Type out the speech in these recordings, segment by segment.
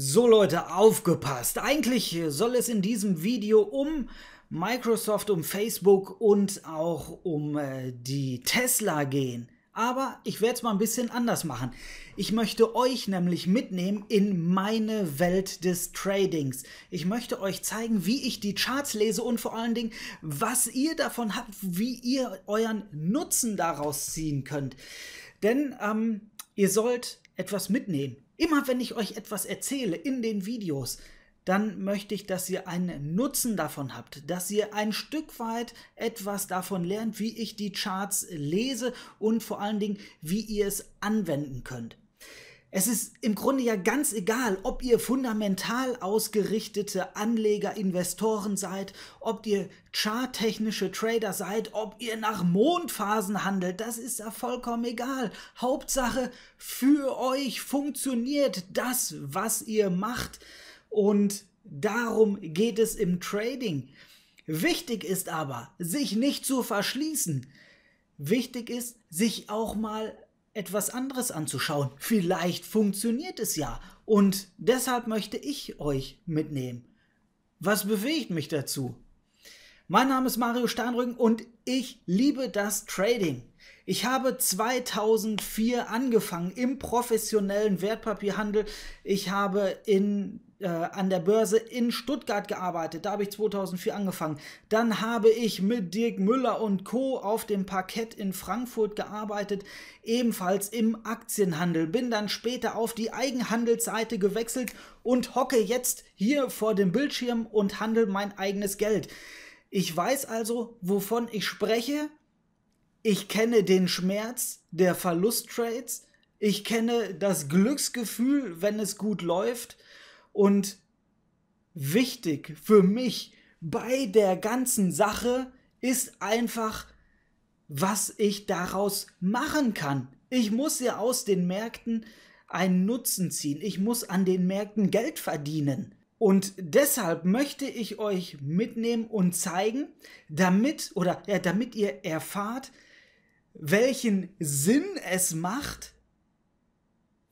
So Leute, aufgepasst! Eigentlich äh, soll es in diesem Video um Microsoft, um Facebook und auch um äh, die Tesla gehen. Aber ich werde es mal ein bisschen anders machen. Ich möchte euch nämlich mitnehmen in meine Welt des Tradings. Ich möchte euch zeigen, wie ich die Charts lese und vor allen Dingen, was ihr davon habt, wie ihr euren Nutzen daraus ziehen könnt. Denn ähm, ihr sollt etwas mitnehmen Immer wenn ich euch etwas erzähle in den Videos, dann möchte ich, dass ihr einen Nutzen davon habt, dass ihr ein Stück weit etwas davon lernt, wie ich die Charts lese und vor allen Dingen, wie ihr es anwenden könnt. Es ist im Grunde ja ganz egal, ob ihr fundamental ausgerichtete Anleger, Investoren seid, ob ihr charttechnische Trader seid, ob ihr nach Mondphasen handelt, das ist ja vollkommen egal. Hauptsache, für euch funktioniert das, was ihr macht. Und darum geht es im Trading. Wichtig ist aber, sich nicht zu verschließen. Wichtig ist, sich auch mal etwas anderes anzuschauen. Vielleicht funktioniert es ja. Und deshalb möchte ich euch mitnehmen. Was bewegt mich dazu? Mein Name ist Mario Steinrücken und ich liebe das Trading. Ich habe 2004 angefangen im professionellen Wertpapierhandel. Ich habe in äh, an der Börse in Stuttgart gearbeitet. Da habe ich 2004 angefangen. Dann habe ich mit Dirk Müller und Co. auf dem Parkett in Frankfurt gearbeitet, ebenfalls im Aktienhandel. Bin dann später auf die Eigenhandelsseite gewechselt und hocke jetzt hier vor dem Bildschirm und handle mein eigenes Geld. Ich weiß also, wovon ich spreche. Ich kenne den Schmerz der Verlusttrades. Ich kenne das Glücksgefühl, wenn es gut läuft und wichtig für mich bei der ganzen Sache ist einfach, was ich daraus machen kann. Ich muss ja aus den Märkten einen Nutzen ziehen. Ich muss an den Märkten Geld verdienen. Und deshalb möchte ich euch mitnehmen und zeigen, damit oder ja, damit ihr erfahrt, welchen Sinn es macht,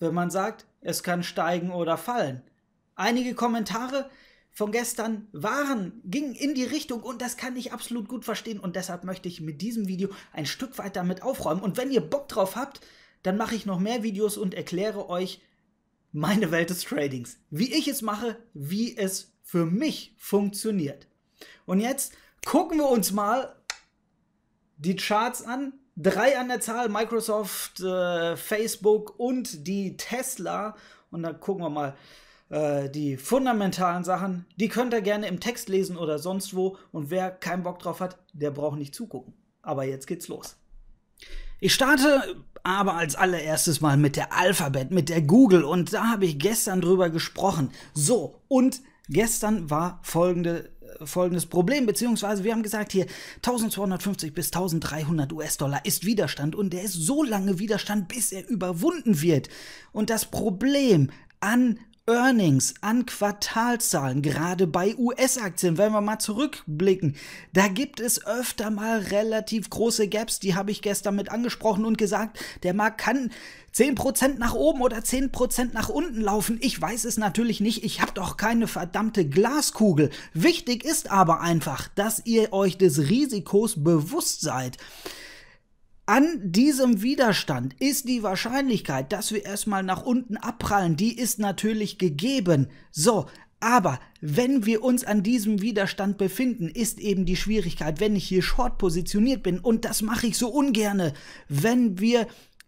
wenn man sagt, es kann steigen oder fallen. Einige Kommentare von gestern waren, gingen in die Richtung und das kann ich absolut gut verstehen und deshalb möchte ich mit diesem Video ein Stück weit damit aufräumen. Und wenn ihr Bock drauf habt, dann mache ich noch mehr Videos und erkläre euch meine Welt des Tradings, wie ich es mache, wie es für mich funktioniert. Und jetzt gucken wir uns mal die Charts an. Drei an der Zahl, Microsoft, äh, Facebook und die Tesla. Und dann gucken wir mal, äh, die fundamentalen Sachen, die könnt ihr gerne im Text lesen oder sonst wo. Und wer keinen Bock drauf hat, der braucht nicht zugucken. Aber jetzt geht's los. Ich starte aber als allererstes mal mit der Alphabet, mit der Google. Und da habe ich gestern drüber gesprochen. So, und gestern war folgende äh, folgendes Problem, beziehungsweise wir haben gesagt hier 1250 bis 1300 US-Dollar ist Widerstand und der ist so lange Widerstand, bis er überwunden wird. Und das Problem an Earnings an Quartalzahlen, gerade bei US-Aktien, wenn wir mal zurückblicken, da gibt es öfter mal relativ große Gaps, die habe ich gestern mit angesprochen und gesagt, der Markt kann 10% nach oben oder 10% nach unten laufen. Ich weiß es natürlich nicht, ich habe doch keine verdammte Glaskugel. Wichtig ist aber einfach, dass ihr euch des Risikos bewusst seid an diesem Widerstand ist die Wahrscheinlichkeit, dass wir erstmal nach unten abprallen, die ist natürlich gegeben. So, aber wenn wir uns an diesem Widerstand befinden, ist eben die Schwierigkeit, wenn ich hier short positioniert bin, und das mache ich so ungerne, wenn wir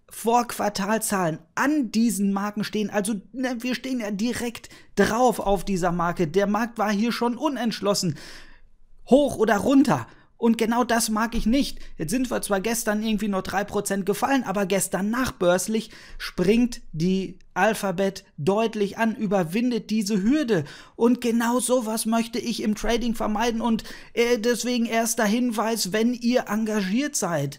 vor Quartalzahlen an diesen Marken stehen. Also ne, wir stehen ja direkt drauf auf dieser Marke. Der Markt war hier schon unentschlossen. Hoch oder runter. Und genau das mag ich nicht. Jetzt sind wir zwar gestern irgendwie nur 3% gefallen, aber gestern nachbörslich springt die Alphabet deutlich an, überwindet diese Hürde. Und genau sowas möchte ich im Trading vermeiden. Und äh, deswegen erster Hinweis, wenn ihr engagiert seid,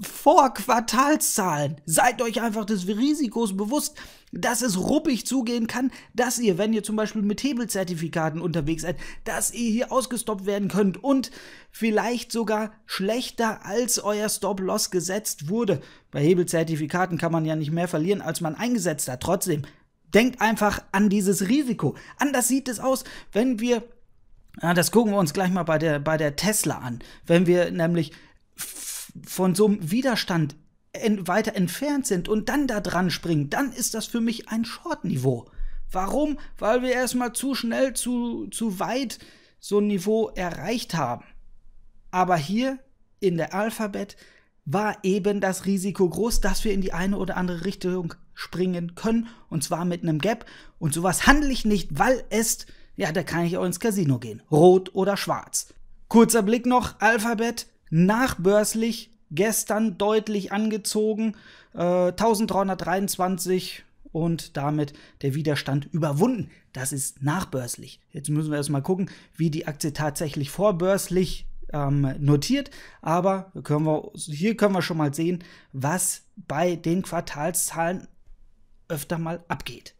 vor Quartalszahlen, seid euch einfach des Risikos bewusst dass es ruppig zugehen kann, dass ihr, wenn ihr zum Beispiel mit Hebelzertifikaten unterwegs seid, dass ihr hier ausgestoppt werden könnt und vielleicht sogar schlechter als euer Stop-Loss gesetzt wurde. Bei Hebelzertifikaten kann man ja nicht mehr verlieren, als man eingesetzt hat. Trotzdem, denkt einfach an dieses Risiko. Anders sieht es aus, wenn wir, ja, das gucken wir uns gleich mal bei der, bei der Tesla an, wenn wir nämlich von so einem Widerstand weiter entfernt sind und dann da dran springen, dann ist das für mich ein Short-Niveau. Warum? Weil wir erstmal zu schnell, zu, zu weit so ein Niveau erreicht haben. Aber hier in der Alphabet war eben das Risiko groß, dass wir in die eine oder andere Richtung springen können und zwar mit einem Gap. Und sowas handle ich nicht, weil es, ja, da kann ich auch ins Casino gehen. Rot oder schwarz. Kurzer Blick noch, Alphabet nachbörslich gestern deutlich angezogen. Äh, 1323 und damit der Widerstand überwunden. Das ist nachbörslich. Jetzt müssen wir erstmal gucken, wie die Aktie tatsächlich vorbörslich ähm, notiert. Aber können wir, hier können wir schon mal sehen, was bei den Quartalszahlen öfter mal abgeht.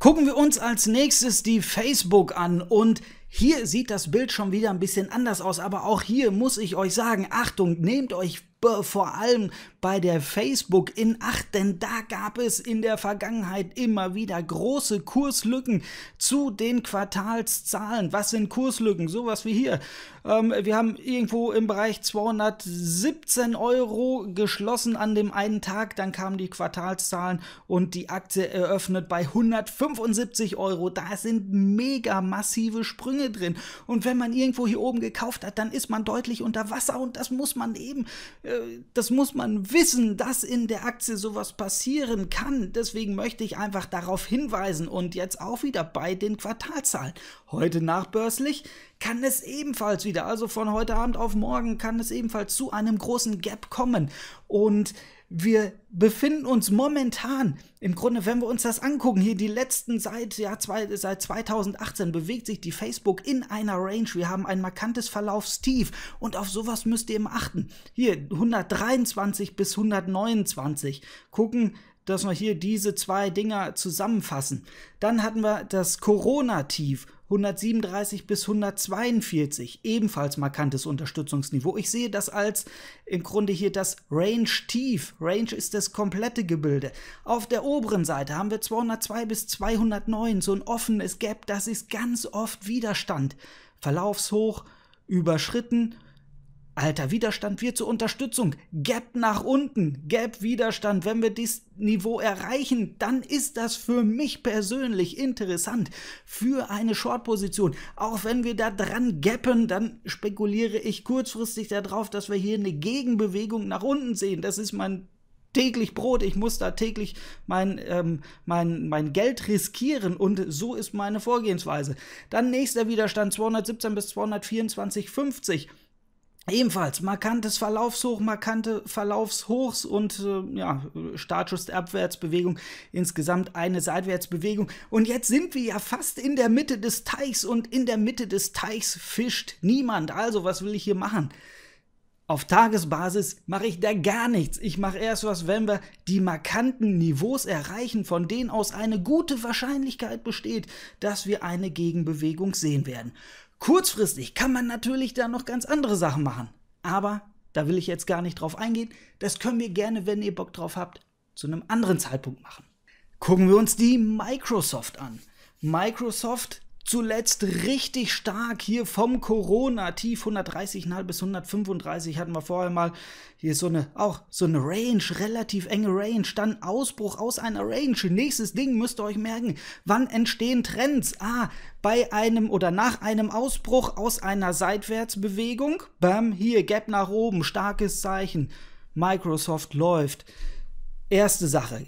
Gucken wir uns als nächstes die Facebook an und hier sieht das Bild schon wieder ein bisschen anders aus, aber auch hier muss ich euch sagen, Achtung, nehmt euch vor allem bei der Facebook in Acht, denn da gab es in der Vergangenheit immer wieder große Kurslücken zu den Quartalszahlen. Was sind Kurslücken? Sowas wie hier. Ähm, wir haben irgendwo im Bereich 217 Euro geschlossen an dem einen Tag, dann kamen die Quartalszahlen und die Aktie eröffnet bei 175 Euro. Da sind mega massive Sprünge drin. Und wenn man irgendwo hier oben gekauft hat, dann ist man deutlich unter Wasser und das muss man eben, äh, das muss man wissen wissen, dass in der Aktie sowas passieren kann. Deswegen möchte ich einfach darauf hinweisen und jetzt auch wieder bei den Quartalzahlen. Heute nachbörslich kann es ebenfalls wieder, also von heute Abend auf morgen kann es ebenfalls zu einem großen Gap kommen. Und wir befinden uns momentan, im Grunde, wenn wir uns das angucken, hier die letzten seit, ja, zwei, seit 2018 bewegt sich die Facebook in einer Range. Wir haben ein markantes Verlaufstief und auf sowas müsst ihr eben achten. Hier 123 bis 129. Gucken, dass wir hier diese zwei Dinger zusammenfassen. Dann hatten wir das Corona-Tief 137 bis 142, ebenfalls markantes Unterstützungsniveau. Ich sehe das als im Grunde hier das Range-Tief. Range ist das komplette Gebilde. Auf der oberen Seite haben wir 202 bis 209, so ein offenes Gap, das ist ganz oft Widerstand. Verlaufshoch überschritten Alter, Widerstand wird zur Unterstützung. Gap nach unten. Gap Widerstand. Wenn wir dieses Niveau erreichen, dann ist das für mich persönlich interessant für eine Short-Position. Auch wenn wir da dran gappen, dann spekuliere ich kurzfristig darauf, dass wir hier eine Gegenbewegung nach unten sehen. Das ist mein täglich Brot, ich muss da täglich mein, ähm, mein, mein Geld riskieren und so ist meine Vorgehensweise. Dann nächster Widerstand 217 bis 224,50. Ebenfalls markantes Verlaufshoch, markante Verlaufshochs und äh, ja, Startschuss der Abwärtsbewegung, insgesamt eine Seitwärtsbewegung. Und jetzt sind wir ja fast in der Mitte des Teichs und in der Mitte des Teichs fischt niemand. Also, was will ich hier machen? Auf Tagesbasis mache ich da gar nichts. Ich mache erst was, wenn wir die markanten Niveaus erreichen, von denen aus eine gute Wahrscheinlichkeit besteht, dass wir eine Gegenbewegung sehen werden. Kurzfristig kann man natürlich da noch ganz andere Sachen machen. Aber da will ich jetzt gar nicht drauf eingehen. Das können wir gerne, wenn ihr Bock drauf habt, zu einem anderen Zeitpunkt machen. Gucken wir uns die Microsoft an. Microsoft Zuletzt richtig stark hier vom Corona, tief 130,5 bis 135 hatten wir vorher mal. Hier ist so eine, auch so eine Range, relativ enge Range, dann Ausbruch aus einer Range. Nächstes Ding müsst ihr euch merken, wann entstehen Trends? Ah, bei einem oder nach einem Ausbruch aus einer Seitwärtsbewegung. Bam, hier, Gap nach oben, starkes Zeichen. Microsoft läuft. Erste Sache,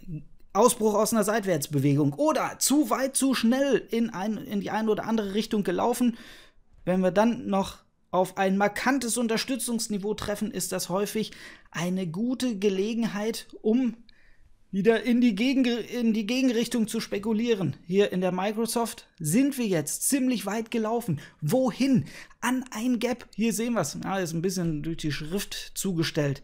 Ausbruch aus einer Seitwärtsbewegung oder zu weit, zu schnell in, ein, in die eine oder andere Richtung gelaufen. Wenn wir dann noch auf ein markantes Unterstützungsniveau treffen, ist das häufig eine gute Gelegenheit, um wieder in die, Gegen in die Gegenrichtung zu spekulieren. Hier in der Microsoft sind wir jetzt ziemlich weit gelaufen. Wohin? An ein Gap. Hier sehen wir es. Ja, ist ein bisschen durch die Schrift zugestellt.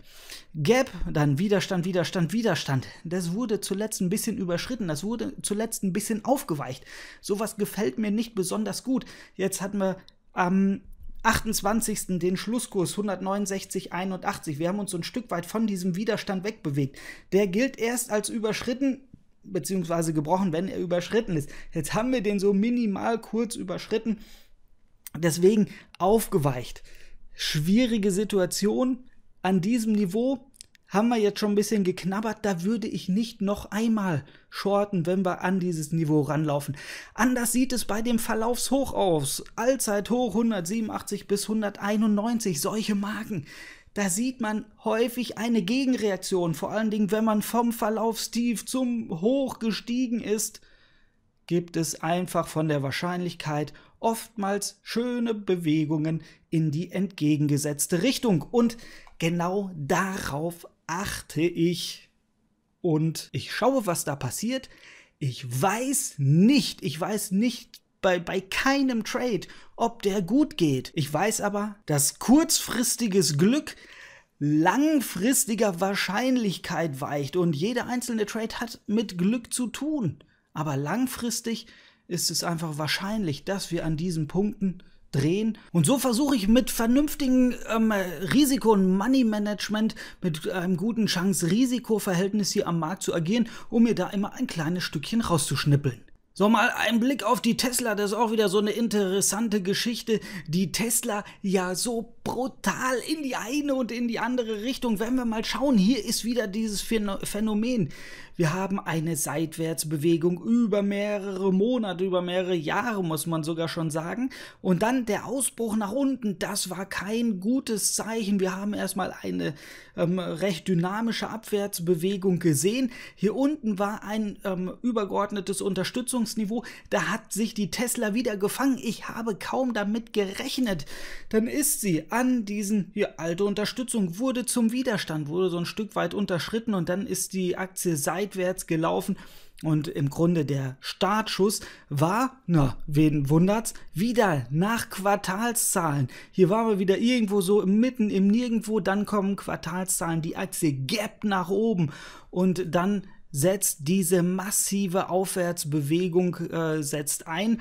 Gap, dann Widerstand, Widerstand, Widerstand. Das wurde zuletzt ein bisschen überschritten. Das wurde zuletzt ein bisschen aufgeweicht. Sowas gefällt mir nicht besonders gut. Jetzt hatten wir am ähm, 28. den Schlusskurs 169,81. Wir haben uns so ein Stück weit von diesem Widerstand wegbewegt. Der gilt erst als überschritten beziehungsweise gebrochen, wenn er überschritten ist. Jetzt haben wir den so minimal kurz überschritten, deswegen aufgeweicht. Schwierige Situation an diesem Niveau haben wir jetzt schon ein bisschen geknabbert. Da würde ich nicht noch einmal shorten, wenn wir an dieses Niveau ranlaufen. Anders sieht es bei dem Verlaufshoch aus. Allzeithoch 187 bis 191, solche Marken. Da sieht man häufig eine Gegenreaktion, vor allen Dingen, wenn man vom Verlaufstief zum Hoch gestiegen ist gibt es einfach von der Wahrscheinlichkeit oftmals schöne Bewegungen in die entgegengesetzte Richtung. Und genau darauf achte ich und ich schaue, was da passiert. Ich weiß nicht, ich weiß nicht bei, bei keinem Trade, ob der gut geht. Ich weiß aber, dass kurzfristiges Glück langfristiger Wahrscheinlichkeit weicht und jeder einzelne Trade hat mit Glück zu tun. Aber langfristig ist es einfach wahrscheinlich, dass wir an diesen Punkten drehen. Und so versuche ich mit vernünftigen ähm, Risiko- und Money-Management, mit einem guten Chance-Risiko-Verhältnis hier am Markt zu agieren, um mir da immer ein kleines Stückchen rauszuschnippeln. So, mal ein Blick auf die Tesla, das ist auch wieder so eine interessante Geschichte, die Tesla ja so brutal in die eine und in die andere Richtung. Wenn wir mal schauen, hier ist wieder dieses Phänomen. Wir haben eine Seitwärtsbewegung über mehrere Monate, über mehrere Jahre, muss man sogar schon sagen. Und dann der Ausbruch nach unten, das war kein gutes Zeichen. Wir haben erstmal eine ähm, recht dynamische Abwärtsbewegung gesehen. Hier unten war ein ähm, übergeordnetes Unterstützungsniveau. Da hat sich die Tesla wieder gefangen. Ich habe kaum damit gerechnet. Dann ist sie an diesen, hier, alte Unterstützung wurde zum Widerstand, wurde so ein Stück weit unterschritten und dann ist die Aktie seitwärts gelaufen. Und im Grunde der Startschuss war, na, wen wundert's, wieder nach Quartalszahlen. Hier waren wir wieder irgendwo so mitten im Nirgendwo, dann kommen Quartalszahlen, die Aktie gappt nach oben und dann setzt diese massive Aufwärtsbewegung äh, setzt ein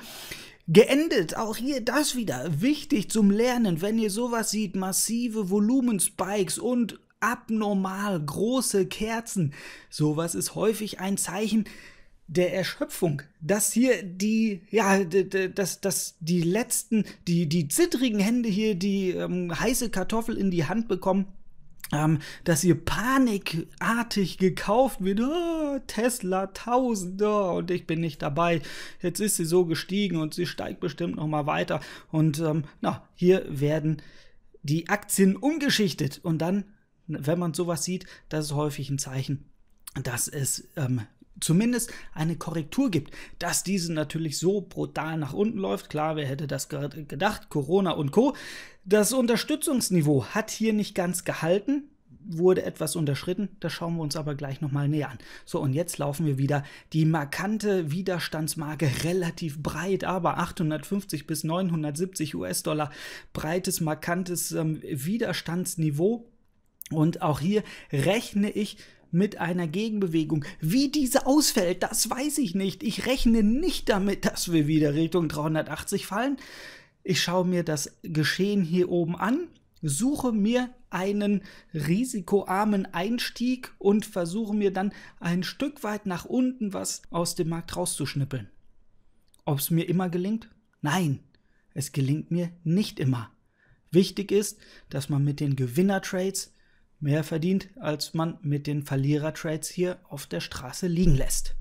geendet. Auch hier das wieder wichtig zum Lernen, wenn ihr sowas seht, massive Volumenspikes und abnormal große Kerzen. Sowas ist häufig ein Zeichen der Erschöpfung, dass hier die, ja, dass, dass die letzten, die, die zittrigen Hände hier die ähm, heiße Kartoffel in die Hand bekommen ähm, dass ihr panikartig gekauft wird. Oh, Tesla Tausender und ich bin nicht dabei. Jetzt ist sie so gestiegen und sie steigt bestimmt noch mal weiter. Und ähm, na, hier werden die Aktien umgeschichtet und dann, wenn man sowas sieht, das ist häufig ein Zeichen, dass es ähm, zumindest eine Korrektur gibt, dass diese natürlich so brutal nach unten läuft. Klar, wer hätte das gerade gedacht? Corona und Co. Das Unterstützungsniveau hat hier nicht ganz gehalten wurde etwas unterschritten. Das schauen wir uns aber gleich nochmal näher an. So, und jetzt laufen wir wieder die markante Widerstandsmarke relativ breit, aber 850 bis 970 US-Dollar breites, markantes ähm, Widerstandsniveau. Und auch hier rechne ich mit einer Gegenbewegung. Wie diese ausfällt, das weiß ich nicht. Ich rechne nicht damit, dass wir wieder Richtung 380 fallen. Ich schaue mir das Geschehen hier oben an, suche mir einen risikoarmen Einstieg und versuche mir dann ein Stück weit nach unten was aus dem Markt rauszuschnippeln. Ob es mir immer gelingt? Nein, es gelingt mir nicht immer. Wichtig ist, dass man mit den Gewinnertrades mehr verdient, als man mit den Verlierer-Trades hier auf der Straße liegen lässt.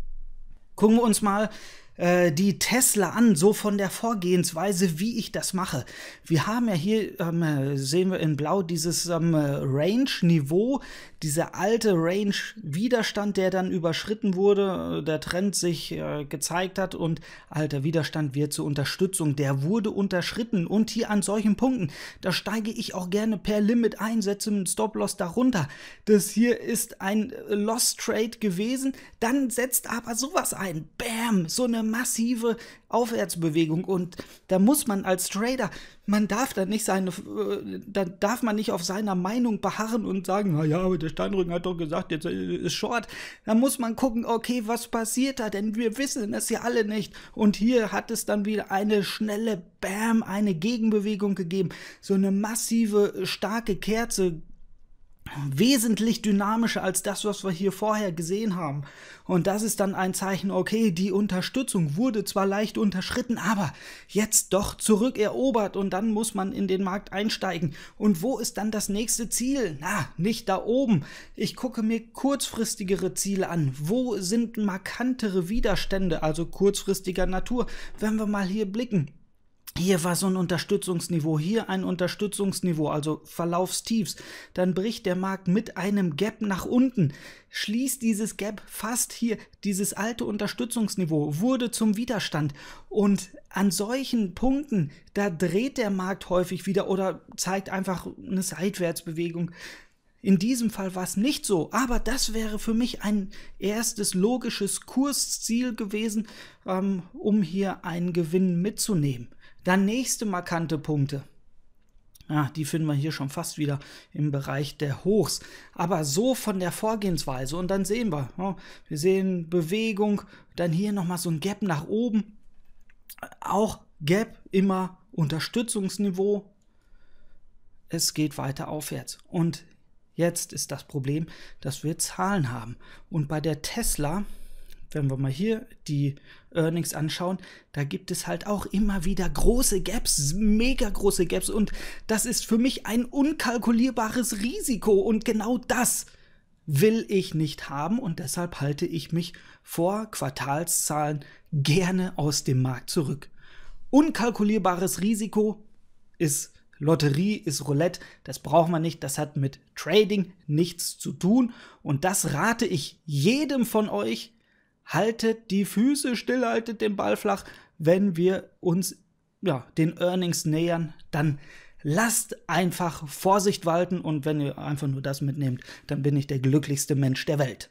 Gucken wir uns mal äh, die Tesla an, so von der Vorgehensweise, wie ich das mache. Wir haben ja hier, ähm, äh, sehen wir in Blau, dieses ähm, äh, Range-Niveau, dieser alte Range-Widerstand, der dann überschritten wurde, der Trend sich äh, gezeigt hat und alter Widerstand wird zur Unterstützung, der wurde unterschritten und hier an solchen Punkten, da steige ich auch gerne per Limit ein, setze einen Stop-Loss darunter. Das hier ist ein Loss-Trade gewesen, dann setzt aber sowas ein, bam, so eine massive Aufwärtsbewegung und da muss man als Trader, man darf da nicht seine, äh, da darf man nicht auf seiner Meinung beharren und sagen, naja, aber der Steinrücken hat doch gesagt, jetzt äh, ist Short. Da muss man gucken, okay, was passiert da, denn wir wissen das ja alle nicht. Und hier hat es dann wieder eine schnelle Bam, eine Gegenbewegung gegeben, so eine massive, starke Kerze wesentlich dynamischer als das, was wir hier vorher gesehen haben. Und das ist dann ein Zeichen, okay, die Unterstützung wurde zwar leicht unterschritten, aber jetzt doch zurückerobert und dann muss man in den Markt einsteigen. Und wo ist dann das nächste Ziel? Na, nicht da oben. Ich gucke mir kurzfristigere Ziele an. Wo sind markantere Widerstände, also kurzfristiger Natur, wenn wir mal hier blicken? hier war so ein Unterstützungsniveau, hier ein Unterstützungsniveau, also Verlaufstiefs, dann bricht der Markt mit einem Gap nach unten, schließt dieses Gap fast hier, dieses alte Unterstützungsniveau wurde zum Widerstand und an solchen Punkten, da dreht der Markt häufig wieder oder zeigt einfach eine Seitwärtsbewegung. In diesem Fall war es nicht so, aber das wäre für mich ein erstes logisches Kursziel gewesen, ähm, um hier einen Gewinn mitzunehmen. Dann nächste markante Punkte. Ja, die finden wir hier schon fast wieder im Bereich der Hochs. Aber so von der Vorgehensweise. Und dann sehen wir, ja, wir sehen Bewegung, dann hier nochmal so ein Gap nach oben. Auch Gap immer Unterstützungsniveau. Es geht weiter aufwärts. Und jetzt ist das Problem, dass wir Zahlen haben. Und bei der Tesla, wenn wir mal hier die Earnings anschauen, da gibt es halt auch immer wieder große Gaps, mega große Gaps. Und das ist für mich ein unkalkulierbares Risiko. Und genau das will ich nicht haben. Und deshalb halte ich mich vor Quartalszahlen gerne aus dem Markt zurück. Unkalkulierbares Risiko ist Lotterie ist Roulette, das braucht man nicht, das hat mit Trading nichts zu tun und das rate ich jedem von euch, haltet die Füße still, haltet den Ball flach. Wenn wir uns ja, den Earnings nähern, dann lasst einfach Vorsicht walten und wenn ihr einfach nur das mitnehmt, dann bin ich der glücklichste Mensch der Welt.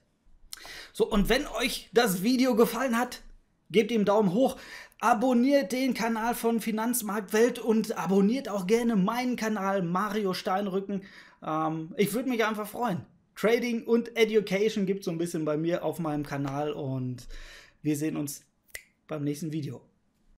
So, und wenn euch das Video gefallen hat, gebt ihm Daumen hoch, abonniert den Kanal von Finanzmarktwelt und abonniert auch gerne meinen Kanal Mario Steinrücken. Ähm, ich würde mich einfach freuen. Trading und Education gibt es so ein bisschen bei mir auf meinem Kanal und wir sehen uns beim nächsten Video.